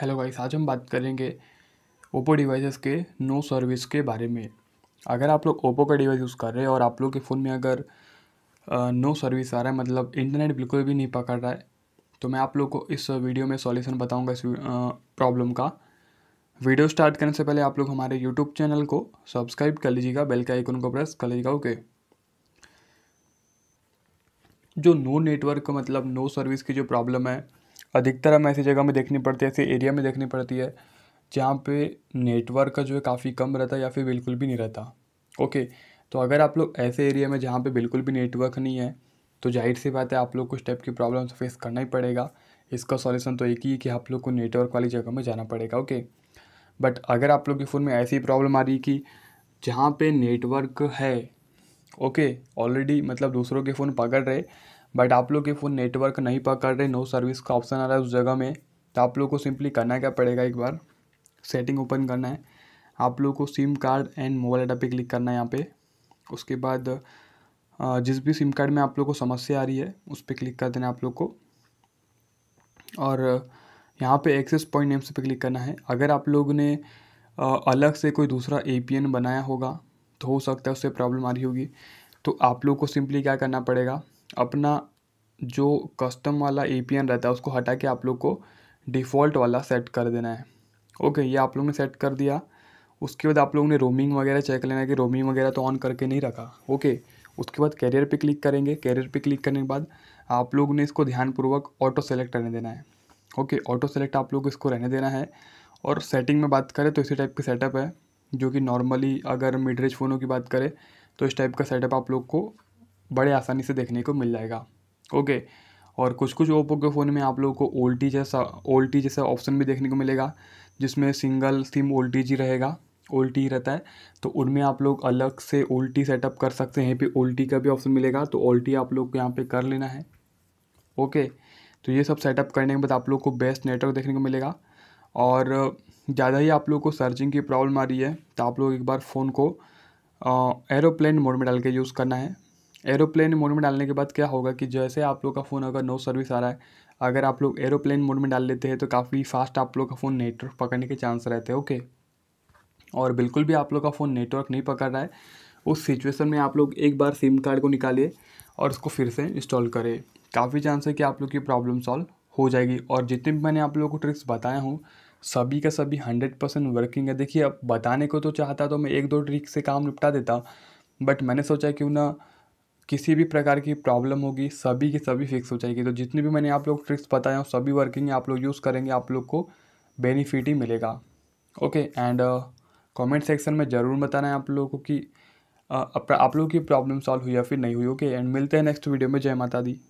Hello guys आज हम बात करेंगे ओप्पो डिवाइसेस के नो सर्विस के बारे में अगर आप लोग ओप्पो का डिवाइस यूज़ कर रहे हैं और आप लोग के फ़ोन में अगर नो सर्विस आ रहा है मतलब इंटरनेट बिल्कुल भी नहीं पकड़ रहा है तो मैं आप लोग को इस वीडियो में सॉल्यूशन बताऊंगा इस प्रॉब्लम का वीडियो स्टार्ट करने से पहले आप लोग हमारे यूट्यूब चैनल को सब्सक्राइब कर लीजिएगा बेल के आइकन को प्रेस कर लीजिएगा ओके जो नो नेटवर्क मतलब नो सर्विस की जो प्रॉब्लम है अधिकतर हम ऐसी जगह में देखनी पड़ती है ऐसे एरिया में देखनी पड़ती है जहाँ पे नेटवर्क का जो है काफ़ी कम रहता है या फिर बिल्कुल भी नहीं रहता ओके तो अगर आप लोग ऐसे एरिया में जहाँ पे बिल्कुल भी नेटवर्क नहीं है तो जाहिर सी बात है आप लोग को इस टाइप की प्रॉब्लम फेस करना ही पड़ेगा इसका सॉल्यूशन तो एक ही है कि आप लोग को नेटवर्क वाली जगह में जाना पड़ेगा ओके बट अगर आप लोग के फ़ोन में ऐसी प्रॉब्लम आ रही है कि जहाँ पे नेटवर्क है ओके ऑलरेडी मतलब दूसरों के फ़ोन पकड़ रहे बट आप लोग के फ़ोन नेटवर्क नहीं पकड़ रहे नो सर्विस का ऑप्शन आ रहा है उस जगह में तो आप लोग को सिंपली करना क्या पड़ेगा एक बार सेटिंग ओपन करना है आप लोग को SIM card and mobile data पे क्लिक करना है यहाँ पे उसके बाद जिस भी सिम कार्ड में आप लोग को समस्या आ रही है उस पर क्लिक कर देना आप लोग को और यहाँ पे एक्सेस पॉइंट नेम्स पे क्लिक करना है अगर आप लोग ने अलग से कोई दूसरा ए बनाया होगा तो हो सकता है उससे प्रॉब्लम आ रही होगी तो आप लोग को सिंपली क्या करना पड़ेगा अपना जो कस्टम वाला ए रहता है उसको हटा के आप लोग को डिफ़ॉल्ट वाला सेट कर देना है ओके ये आप लोग ने सेट कर दिया उसके बाद आप लोग ने रोमिंग वगैरह चेक लेना है कि रोमिंग वगैरह तो ऑन करके नहीं रखा ओके उसके बाद कैरियर पे क्लिक करेंगे कैरियर पे क्लिक करने के बाद आप लोग ने इसको ध्यानपूर्वक ऑटो सेलेक्ट रहने देना है ओके ऑटो सेलेक्ट आप लोग इसको रहने देना है और सेटिंग में बात करें तो इसी टाइप की सेटअप है जो कि नॉर्मली अगर मिड रेंज फ़ोनों की बात करें तो इस टाइप का सेटअप आप लोग को बड़े आसानी से देखने को मिल जाएगा ओके और कुछ कुछ ओप्पो के फ़ोन में आप लोगों को ओल्टी जैसा ओल्टी जैसा ऑप्शन भी देखने को मिलेगा जिसमें सिंगल सिम ओल्टी जी रहेगा ओल्टी रहता है तो उनमें आप लोग अलग से ओल्टी सेटअप कर सकते हैं फिर ओल्टी का भी ऑप्शन मिलेगा तो ओल्टी आप लोग को यहाँ पर कर लेना है ओके तो ये सब सेटअप करने के बाद आप लोग को बेस्ट नेटवर्क देखने को मिलेगा और ज़्यादा ही आप लोग को सर्चिंग की प्रॉब्लम आ रही है तो आप लोग एक बार फ़ोन को एरोप्लेन मोड में डाल के यूज़ करना है एरोप्लेन मोड में डालने के बाद क्या होगा कि जैसे आप लोग का फ़ोन अगर नो सर्विस आ रहा है अगर आप लोग एरोप्लेन मोड में डाल लेते हैं तो काफ़ी फास्ट आप लोग का फ़ोन नेटवर्क पकड़ने के चांस रहते हैं ओके और बिल्कुल भी आप लोग का फ़ोन नेटवर्क नहीं पकड़ रहा है उस सिचुएसन में आप लोग एक बार सिम कार्ड को निकालिए और उसको फिर से इंस्टॉल करें काफ़ी चांस है कि आप लोग की प्रॉब्लम सॉल्व हो जाएगी और जितने भी मैंने आप लोगों को ट्रिक्स बताया हूँ सभी का सभी हंड्रेड परसेंट वर्किंग है देखिए अब बताने को तो चाहता तो मैं एक दो ट्रिक से काम निपटा देता बट मैंने सोचा क्यों ना किसी भी प्रकार की प्रॉब्लम होगी सभी की सभी फिक्स हो जाएगी तो जितनी भी मैंने आप लोग ट्रिक्स बताए हूँ सभी वर्किंग आप लोग यूज़ करेंगे आप लोग को बेनिफिट ही मिलेगा ओके एंड कमेंट सेक्शन में ज़रूर बताना है आप लोगों को कि uh, आप लोगों की प्रॉब्लम सॉल्व हुई या फिर नहीं हुई ओके okay? एंड मिलते हैं नेक्स्ट वीडियो में जय माता दी